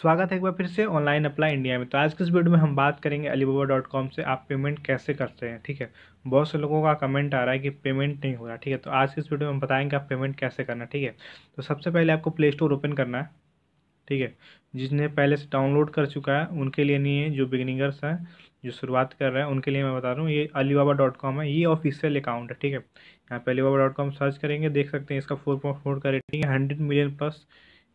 स्वागत है एक बार फिर से ऑनलाइन अप्लाई इंडिया में तो आज के इस वीडियो में हम बात करेंगे अलीबाबा डॉट कॉम से आप पेमेंट कैसे करते हैं ठीक है बहुत से लोगों का कमेंट आ रहा है कि पेमेंट नहीं हो रहा ठीक है तो आज के इस वीडियो में हम बताएंगे आप पेमेंट कैसे करना ठीक है तो सबसे पहले आपको प्ले स्टोर ओपन करना है ठीक है जिसने पहले से डाउनलोड कर चुका है उनके लिए नहीं है जो बिगिनिंगर्स हैं जो शुरुआत कर रहे हैं उनके लिए मैं बता रहा हूँ ये अलीबाबा डॉट कॉम है ये ऑफिशियल अकाउंट है ठीक है यहाँ पे अलीबाबा डॉट कॉम सर्च करेंगे देख सकते हैं इसका फोर पॉइंट फोर का रेटिंग है हंड्रेड मिलियन प्लस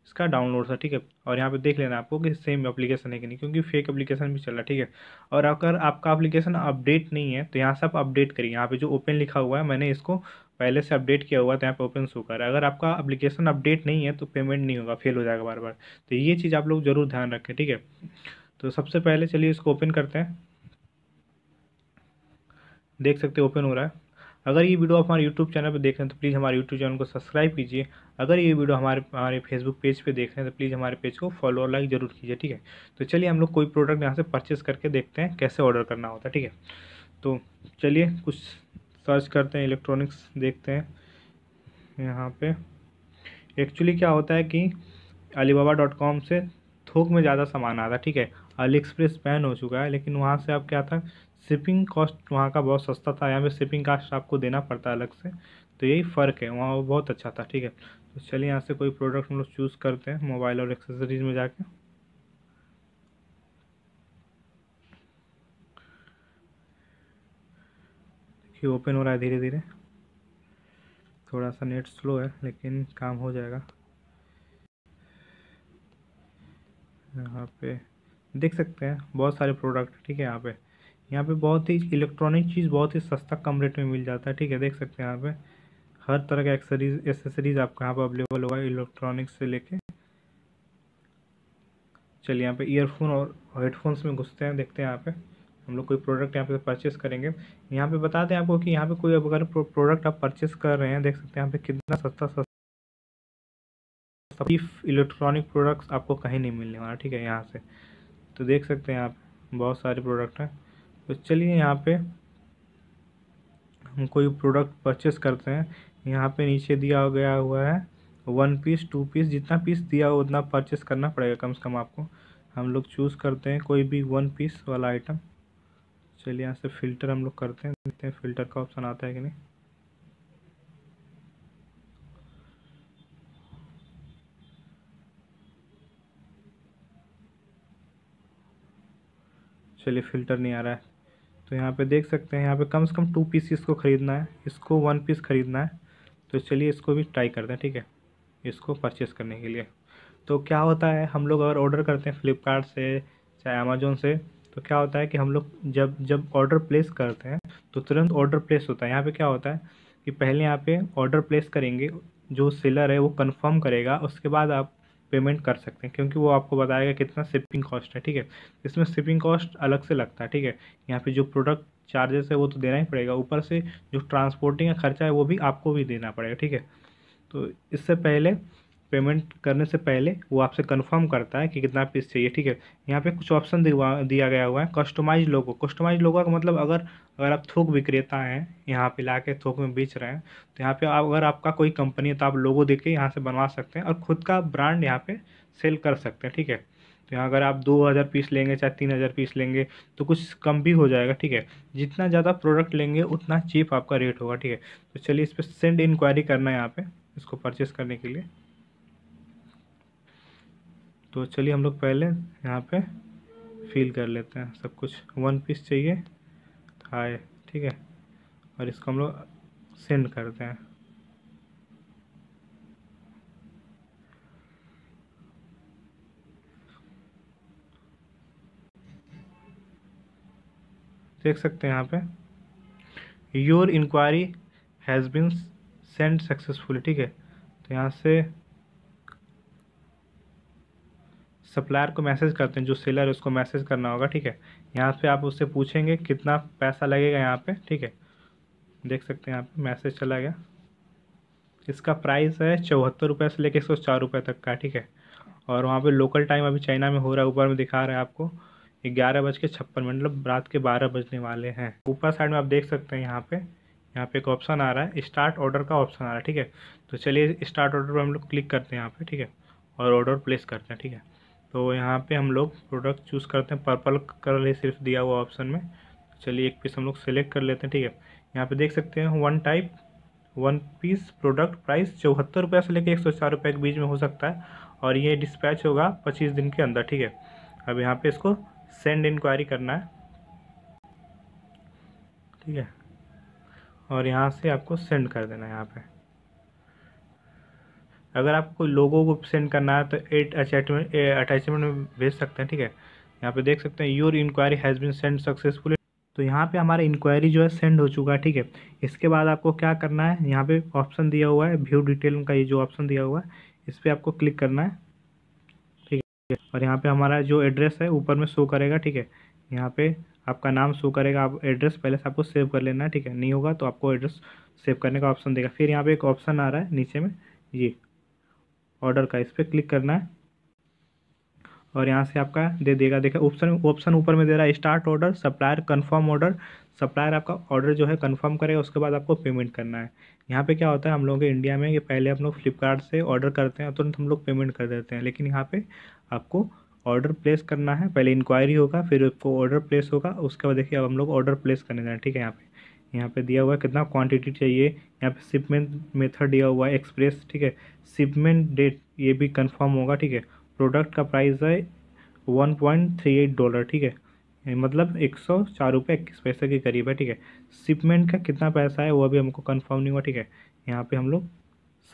इसका डाउनलोड था ठीक है और यहाँ पे देख लेना आपको कि सेम एप्लीकेशन है कि नहीं क्योंकि फेक एप्लीकेशन भी चल रहा है ठीक है और अगर आपका एप्लीकेशन अपडेट नहीं है तो यहाँ से आप अपडेट करिए यहाँ पे जो ओपन लिखा हुआ है मैंने इसको पहले से अपडेट किया हुआ तो यहाँ पे ओपन शो कर अगर आपका अपलीकेशन अपडेट नहीं है तो पेमेंट नहीं होगा फेल हो जाएगा बार बार तो ये चीज़ आप लोग ज़रूर ध्यान रखें ठीक है तो सबसे पहले चलिए इसको ओपन करते हैं देख सकते ओपन हो रहा है अगर ये वीडियो आप हमारे यूट्यूब चैनल पर देख रहे हैं तो प्लीज़ हमारे यूट्यूब चैनल को सब्सक्राइब कीजिए अगर ये वीडियो हमारे हमारे फेसबुक पेज पर देख रहे हैं तो प्लीज़ हमारे पेज को फॉलो और लाइक जरूर कीजिए ठीक है तो चलिए हम लोग कोई प्रोडक्ट यहाँ से परचेस करके देखते हैं कैसे ऑर्डर करना होता है ठीक है तो चलिए कुछ सर्च करते हैं इलेक्ट्रॉनिक्स देखते हैं यहाँ पे एक्चुअली क्या होता है कि अलीबाबा डॉट कॉम से थोक में ज़्यादा सामान आता है ठीक है अली एक्सप्रेस पैन हो चुका है लेकिन वहाँ से आप क्या था शिपिंग कॉस्ट वहाँ का बहुत सस्ता था यहाँ पे शिपिंग कास्ट आपको देना पड़ता है अलग से तो यही फ़र्क है वहाँ वो बहुत अच्छा था ठीक है तो चलिए यहाँ से कोई प्रोडक्ट हम लोग चूज़ करते हैं मोबाइल और एक्सेसरीज में जाके देखिए ओपन हो रहा है धीरे धीरे थोड़ा सा नेट स्लो है लेकिन काम हो जाएगा यहाँ पे देख सकते हैं बहुत सारे प्रोडक्ट ठीक है यहाँ पे यहाँ पे बहुत ही इलेक्ट्रॉनिक चीज़ बहुत ही सस्ता कम रेट में मिल जाता है ठीक है देख सकते हैं यहाँ पे हर तरह का एक्सेसरीज एसेसरीज आपको यहाँ पर अवेलेबल होगा इलेक्ट्रॉनिक्स से लेके चलिए यहाँ पे ईयरफोन और हेडफोन्स में घुसते हैं देखते हैं यहाँ पे हम लोग कोई प्रोडक्ट यहाँ पे परचेस करेंगे यहाँ पे बता दें आपको कि यहाँ पे कोई अगर प्रोडक्ट आप परचेस कर रहे हैं देख सकते हैं यहाँ पे कितना सस्ता सस्ता इलेक्ट्रॉनिक प्रोडक्ट्स आपको कहीं नहीं मिलने वाला ठीक है यहाँ से तो देख सकते हैं आप बहुत सारे प्रोडक्ट हैं तो चलिए यहाँ पे हम कोई प्रोडक्ट परचेस करते हैं यहाँ पे नीचे दिया गया हुआ है वन पीस टू पीस जितना पीस दिया हो उतना परचेस करना पड़ेगा कम से कम आपको हम लोग चूज़ करते हैं कोई भी वन पीस वाला आइटम चलिए यहाँ से फ़िल्टर हम लोग करते हैं देखते हैं फ़िल्टर का ऑप्शन आता है कि नहीं चलिए फ़िल्टर नहीं आ रहा है तो यहाँ पे देख सकते हैं यहाँ पे कम से कम टू पीस इसको ख़रीदना है इसको वन पीस ख़रीदना है तो चलिए इसको भी ट्राई करते हैं ठीक है इसको परचेस करने के लिए तो क्या होता है हम लोग अगर ऑर्डर करते हैं फ्लिपकार्ट से चाहे अमेजोन से तो क्या होता है कि हम लोग जब जब ऑर्डर प्लेस करते हैं तो तुरंत ऑर्डर प्लेस होता है यहाँ पे क्या होता है कि पहले यहाँ पे ऑर्डर प्लेस करेंगे जो सेलर है वो कंफर्म करेगा उसके बाद आप पेमेंट कर सकते हैं क्योंकि वो आपको बताएगा कितना शिपिंग कॉस्ट है ठीक है इसमें शिपिंग कॉस्ट अलग से लगता है ठीक है यहाँ पे जो प्रोडक्ट चार्जेस है वो तो देना ही पड़ेगा ऊपर से जो ट्रांसपोर्टिंग का खर्चा है वो भी आपको भी देना पड़ेगा ठीक है तो इससे पहले पेमेंट करने से पहले वो आपसे कंफर्म करता है कि कितना पीस चाहिए ठीक है यहाँ पे कुछ ऑप्शन दिया गया हुआ है कस्टमाइज लोगो कस्टमाइज लोगो का मतलब अगर अगर आप थोक विक्रेता हैं यहाँ पे ला के थोक में बेच रहे हैं तो यहाँ पे आप अगर आपका कोई कंपनी है तो आप लोगो दे के यहाँ से बनवा सकते हैं और खुद का ब्रांड यहाँ पर सेल कर सकते हैं ठीक है तो यहाँ अगर आप दो हज़ार पीस लेंगे चाहे तीन हज़ार पीस लेंगे तो कुछ कम भी हो जाएगा ठीक है जितना ज़्यादा प्रोडक्ट लेंगे उतना चीप आपका रेट होगा ठीक है तो चलिए इस पर सेंड इंक्वायरी करना है यहाँ पर इसको परचेस करने के लिए तो चलिए हम लोग पहले यहाँ पे फिल कर लेते हैं सब कुछ वन पीस चाहिए हाय ठीक है और इसको हम लोग सेंड करते हैं देख सकते हैं यहाँ पे your inquiry has been send successful ठीक है तो यहाँ से सप्लायर को मैसेज करते हैं जो सेलर है उसको मैसेज करना होगा ठीक है यहाँ पे आप उससे पूछेंगे कितना पैसा लगेगा यहाँ पे ठीक है देख सकते हैं यहाँ पे मैसेज चला गया इसका प्राइस है चौहत्तर रुपये से लेकर एक सौ चार रुपये तक का ठीक है और वहाँ पे लोकल टाइम अभी चाइना में हो रहा है ऊपर में दिखा रहा है आपको ग्यारह बज के छप्पन मिनट मतलब रात के बारह बजने वाले हैं ऊपर साइड में आप देख सकते हैं यहाँ पर यहाँ पर एक ऑप्शन आ रहा है स्टार्ट ऑर्डर का ऑप्शन आ रहा है ठीक है तो चलिए स्टार्ट ऑर्डर पर हम लोग क्लिक करते हैं यहाँ पर ठीक है और ऑर्डर प्लेस करते हैं ठीक है तो यहाँ पे हम लोग प्रोडक्ट चूज़ करते हैं पर्पल कलर ही सिर्फ दिया हुआ ऑप्शन में चलिए एक पीस हम लोग सेलेक्ट कर लेते हैं ठीक है यहाँ पे देख सकते हैं one type one piece product price चौहत्तर रुपये से लेकर एक सौ चार रुपये के बीच में हो सकता है और ये डिस्पैच होगा पच्चीस दिन के अंदर ठीक है अब यहाँ पर इसको सेंड इंक्वायरी करना है ठीक है और यहाँ से आपको सेंड कर देना है यहाँ पर अगर आपको कोई लोगो को सेंड करना है तो एट अटैचमेंट अटैचमेंट में भेज सकते हैं ठीक है यहाँ पे देख सकते हैं your inquiry has been send successfully तो यहाँ पे हमारा इंक्वायरी जो है सेंड हो चुका है ठीक है इसके बाद आपको क्या करना है यहाँ पे ऑप्शन दिया हुआ है व्यू डिटेल का ये जो ऑप्शन दिया हुआ है इस पर आपको क्लिक करना है ठीक है और यहाँ पर हमारा जो एड्रेस है ऊपर में शो करेगा ठीक है यहाँ पर आपका नाम शो करेगा आप एड्रेस पहले से आपको सेव कर लेना है ठीक है नहीं होगा तो आपको एड्रेस सेव करने का ऑप्शन देगा फिर यहाँ पर एक ऑप्शन आ रहा है नीचे में ये ऑर्डर का इस पर क्लिक करना है और यहाँ से आपका दे देगा देखा ऑप्शन ऑप्शन ऊपर में दे रहा है start order supplier confirm order supplier आपका ऑर्डर जो है कंफर्म करेगा उसके बाद आपको पेमेंट करना है यहाँ पे क्या होता है हम लोगों के इंडिया में ये पहले हम लोग फ्लिपकार्ट से ऑर्डर करते हैं तुरंत हम लोग पेमेंट कर देते हैं लेकिन यहाँ पर आपको ऑर्डर प्लेस करना है पहले इंक्वायरी होगा फिर आपको ऑर्डर प्लेस होगा उसके बाद देखिए अब हम लोग ऑर्डर प्लेस करने जाए ठीक है यहाँ पर यहाँ पे दिया हुआ है कितना क्वांटिटी चाहिए यहाँ पे शिपमेंट मेथड दिया हुआ है एक्सप्रेस ठीक है शिपमेंट डेट ये भी कंफर्म होगा ठीक है प्रोडक्ट का प्राइस है one point three eight dollar ठीक है मतलब एक सौ चार रुपये इक्कीस पैसे के करीब है ठीक है शिपमेंट का कितना पैसा है वह भी हमको कन्फर्म नहीं हुआ ठीक है यहाँ पर हम लोग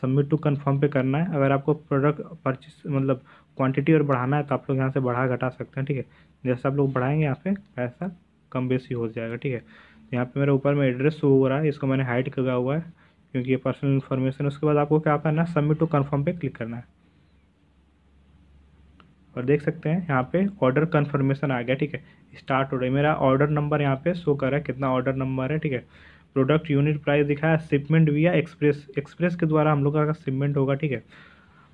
सबमिट टू कन्फर्म पे करना है अगर आपको प्रोडक्ट परचेस मतलब क्वान्टिटी और बढ़ाना है तो आप लोग यहाँ से बढ़ा घटा सकते हैं ठीक है जैसे आप लोग बढ़ाएंगे यहाँ पे पैसा कम बेसी हो जाएगा ठीक है यहाँ पे मेरे ऊपर में एड्रेस शो हो रहा है इसको मैंने हाइड किया हुआ है क्योंकि ये पर्सनल इन्फॉर्मेशन है उसके बाद आपको क्या करना है सबमिट टू कन्फर्म पे क्लिक करना है और देख सकते हैं यहाँ पे ऑर्डर कन्फर्मेशन आ गया ठीक है स्टार्ट हो रहा है मेरा ऑर्डर नंबर यहाँ पे शो कर रहा है कितना ऑर्डर नंबर है ठीक है प्रोडक्ट यूनिट प्राइस दिखाया शिपमेंट है एक्सप्रेस एक्सप्रेस के द्वारा हम लोग का शिपमेंट होगा ठीक है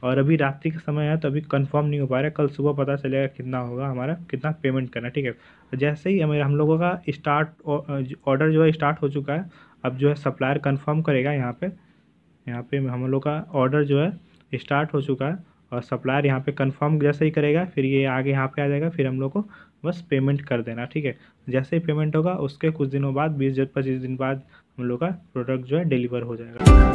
और अभी रात्रि का समय है तो अभी कंफर्म नहीं हो पा रहा है कल सुबह पता चलेगा कितना होगा हमारा कितना पेमेंट करना ठीक है तो जैसे ही हमें हम लोगों का स्टार्ट ऑर्डर जो है स्टार्ट हो चुका है अब जो है सप्लायर कंफर्म करेगा यहाँ पे यहाँ पे हम लोग का ऑर्डर जो है स्टार्ट हो चुका है और सप्लायर यहाँ पर कन्फर्म जैसे ही करेगा फिर ये आगे यहाँ पर आ जाएगा फिर हम लोग को बस पेमेंट कर देना ठीक है जैसे ही पेमेंट होगा उसके कुछ दिनों बाद बीस पच्चीस दिन बाद हम लोग का प्रोडक्ट जो है डिलीवर हो जाएगा